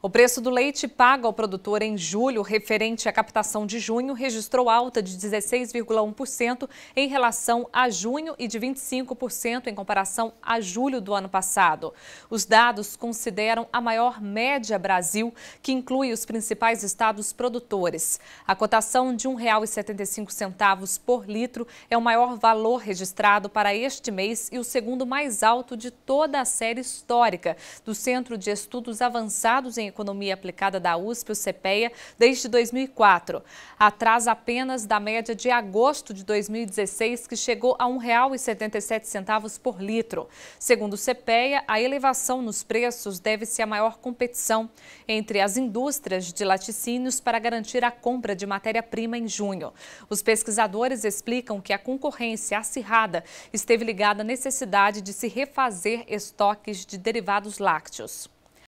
O preço do leite pago ao produtor em julho, referente à captação de junho, registrou alta de 16,1% em relação a junho e de 25% em comparação a julho do ano passado. Os dados consideram a maior média Brasil, que inclui os principais estados produtores. A cotação de R$ 1,75 por litro é o maior valor registrado para este mês e o segundo mais alto de toda a série histórica do Centro de Estudos Avançados em Economia Aplicada da USP, o CPEA, desde 2004, atrás apenas da média de agosto de 2016, que chegou a R$ 1,77 por litro. Segundo o CPEA, a elevação nos preços deve-se à maior competição entre as indústrias de laticínios para garantir a compra de matéria-prima em junho. Os pesquisadores explicam que a concorrência acirrada esteve ligada à necessidade de se refazer estoques de derivados lácteos.